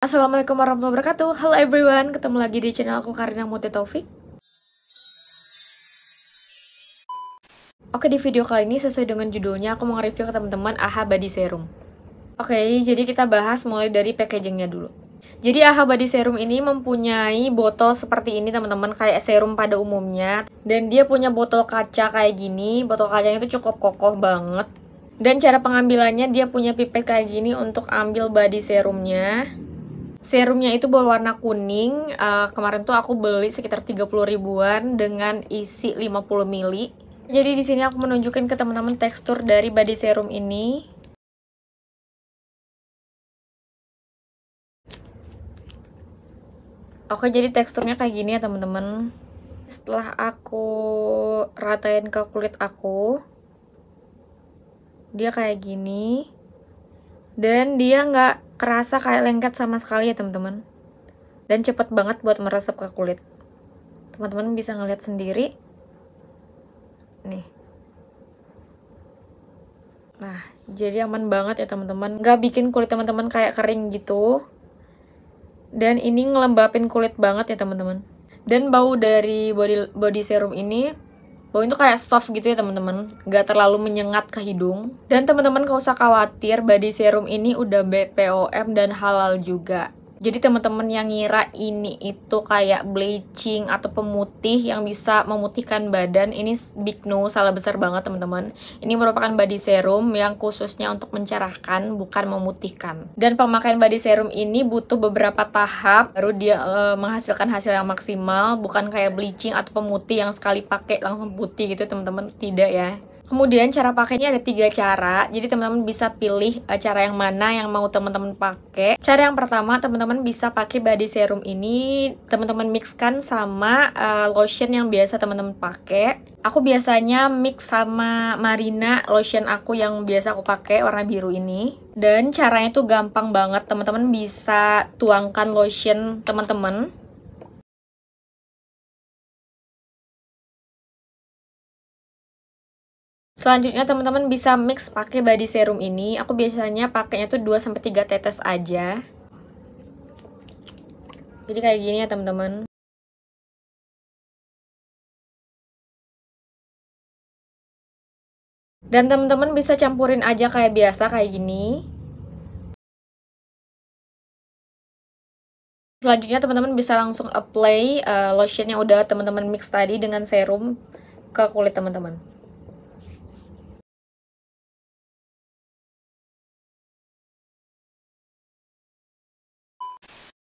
Assalamualaikum warahmatullahi wabarakatuh Hello everyone, ketemu lagi di channel aku Karina Muti Taufik Oke di video kali ini sesuai dengan judulnya aku mau nge-review ke teman-teman AHA Body Serum Oke jadi kita bahas mulai dari packagingnya dulu jadi AHA Body Serum ini mempunyai botol seperti ini teman-teman kayak serum pada umumnya dan dia punya botol kaca kayak gini botol kacanya itu cukup kokoh banget dan cara pengambilannya dia punya pipet kayak gini untuk ambil body serumnya Serumnya itu berwarna kuning. Uh, kemarin tuh aku beli sekitar 30 ribuan dengan isi 50 mili. Jadi di sini aku menunjukkan ke teman-teman tekstur dari body serum ini. Oke, jadi teksturnya kayak gini ya, teman-teman. Setelah aku ratain ke kulit aku, dia kayak gini dan dia nggak kerasa kayak lengket sama sekali ya teman-teman dan cepet banget buat meresap ke kulit teman-teman bisa ngeliat sendiri nih nah jadi aman banget ya teman-teman nggak bikin kulit teman-teman kayak kering gitu dan ini ngelembapin kulit banget ya teman-teman dan bau dari body body serum ini Bau itu kayak soft gitu ya teman-teman, nggak terlalu menyengat ke hidung. Dan teman-teman kau usah khawatir, body serum ini udah BPOM dan halal juga. Jadi teman-teman yang ngira ini itu kayak bleaching atau pemutih yang bisa memutihkan badan, ini big no, salah besar banget teman-teman. Ini merupakan body serum yang khususnya untuk mencerahkan, bukan memutihkan. Dan pemakaian body serum ini butuh beberapa tahap baru dia uh, menghasilkan hasil yang maksimal, bukan kayak bleaching atau pemutih yang sekali pakai langsung putih gitu teman-teman. Tidak ya. Kemudian cara pakainya ada tiga cara, jadi teman-teman bisa pilih eh, cara yang mana yang mau teman-teman pakai. Cara yang pertama, teman-teman bisa pakai body serum ini, teman-teman mixkan sama uh, lotion yang biasa teman-teman pakai. Aku biasanya mix sama Marina lotion aku yang biasa aku pakai warna biru ini. Dan caranya tuh gampang banget, teman-teman bisa tuangkan lotion teman-teman Selanjutnya teman-teman bisa mix pakai body serum ini. Aku biasanya pakainya tuh 2 sampai 3 tetes aja. Jadi kayak gini ya teman-teman. Dan teman-teman bisa campurin aja kayak biasa kayak gini. Selanjutnya teman-teman bisa langsung apply uh, lotion yang udah teman-teman mix tadi dengan serum ke kulit teman-teman.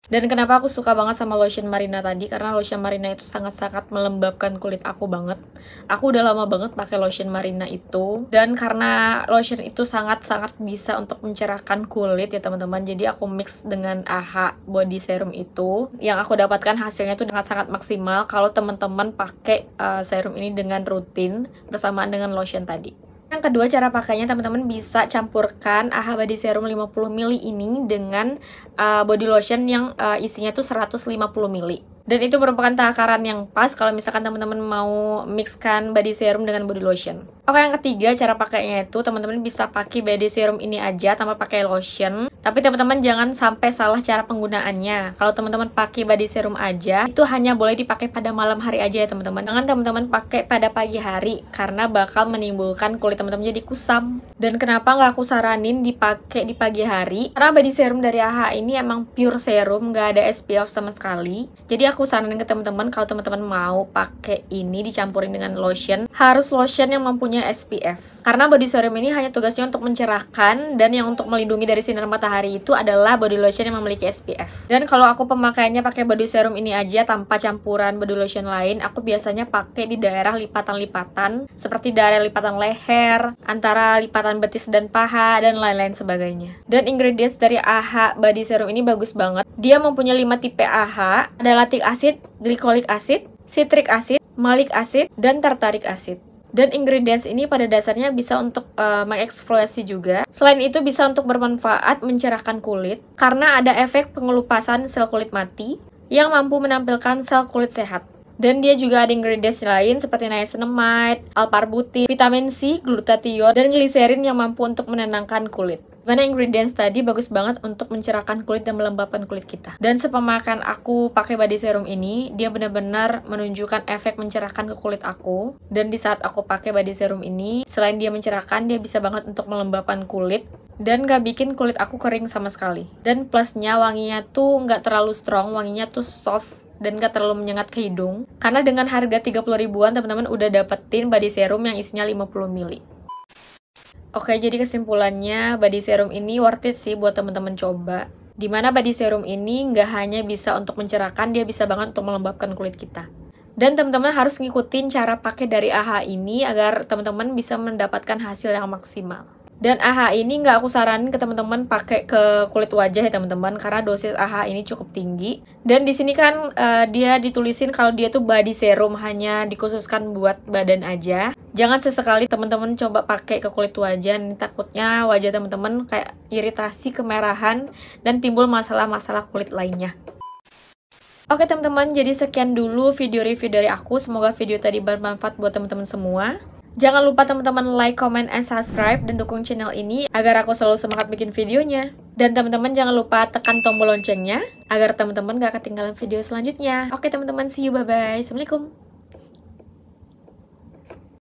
Dan kenapa aku suka banget sama lotion Marina tadi karena lotion Marina itu sangat-sangat melembabkan kulit aku banget. Aku udah lama banget pakai lotion Marina itu dan karena lotion itu sangat-sangat bisa untuk mencerahkan kulit ya teman-teman. Jadi aku mix dengan AHA body serum itu yang aku dapatkan hasilnya itu sangat sangat maksimal kalau teman-teman pakai uh, serum ini dengan rutin bersamaan dengan lotion tadi. Yang kedua cara pakainya teman-teman bisa campurkan AHA Body Serum 50 ml ini dengan uh, body lotion yang uh, isinya tuh 150 ml. Dan itu merupakan takaran yang pas kalau misalkan teman-teman mau mixkan body serum dengan body lotion. Oke, yang ketiga cara pakainya itu teman-teman bisa pakai body serum ini aja tanpa pakai lotion. Tapi teman-teman jangan sampai salah cara penggunaannya. Kalau teman-teman pakai body serum aja, itu hanya boleh dipakai pada malam hari aja ya teman-teman. Jangan teman-teman pakai pada pagi hari karena bakal menimbulkan kulit teman-teman jadi kusam. Dan kenapa nggak aku saranin dipakai di pagi hari? Karena body serum dari AHA ini emang pure serum, nggak ada SPF sama sekali. Jadi aku saranin ke teman-teman kalau teman-teman mau pakai ini dicampurin dengan lotion, harus lotion yang mempunyai SPF. Karena body serum ini hanya tugasnya untuk mencerahkan dan yang untuk melindungi dari sinar matahari itu adalah body lotion yang memiliki SPF. Dan kalau aku pemakaiannya pakai body serum ini aja tanpa campuran body lotion lain, aku biasanya pakai di daerah lipatan-lipatan seperti daerah lipatan leher, antara lipatan betis dan paha dan lain-lain sebagainya. Dan ingredients dari AHA body serum ini bagus banget. Dia mempunyai 5 tipe AHA, ada latik asid glycolic asid, citric asid, malic asid dan tartaric asid. Dan ingredients ini pada dasarnya bisa untuk uh, eh, mengeksfoliasi juga. Selain itu bisa untuk bermanfaat mencerahkan kulit karena ada efek pengelupasan sel kulit mati yang mampu menampilkan sel kulit sehat. Dan dia juga ada ingredients lain seperti niacinamide, alparbutin, vitamin C, glutathione, dan gliserin yang mampu untuk menenangkan kulit. Mana ingredients tadi bagus banget untuk mencerahkan kulit dan melembabkan kulit kita. Dan sepemakan aku pakai body serum ini, dia benar-benar menunjukkan efek mencerahkan ke kulit aku. Dan di saat aku pakai body serum ini, selain dia mencerahkan, dia bisa banget untuk melembabkan kulit dan gak bikin kulit aku kering sama sekali. Dan plusnya wanginya tuh nggak terlalu strong, wanginya tuh soft dan gak terlalu menyengat ke hidung. Karena dengan harga 30 ribuan teman-teman udah dapetin body serum yang isinya 50 ml. Oke, jadi kesimpulannya body serum ini worth it sih buat teman-teman coba. Dimana body serum ini nggak hanya bisa untuk mencerahkan, dia bisa banget untuk melembabkan kulit kita. Dan teman-teman harus ngikutin cara pakai dari AHA ini agar teman-teman bisa mendapatkan hasil yang maksimal. Dan AHA ini nggak aku saranin ke teman-teman pakai ke kulit wajah ya teman-teman karena dosis AHA ini cukup tinggi. Dan di sini kan uh, dia ditulisin kalau dia tuh body serum hanya dikhususkan buat badan aja. Jangan sesekali teman-teman coba pakai ke kulit wajah, ini takutnya wajah teman-teman kayak iritasi, kemerahan dan timbul masalah-masalah kulit lainnya. Oke teman-teman, jadi sekian dulu video review dari aku. Semoga video tadi bermanfaat buat teman-teman semua. Jangan lupa teman-teman like, comment, and subscribe dan dukung channel ini agar aku selalu semangat bikin videonya. Dan teman-teman jangan lupa tekan tombol loncengnya agar teman-teman gak ketinggalan video selanjutnya. Oke teman-teman, see you, bye-bye. Assalamualaikum.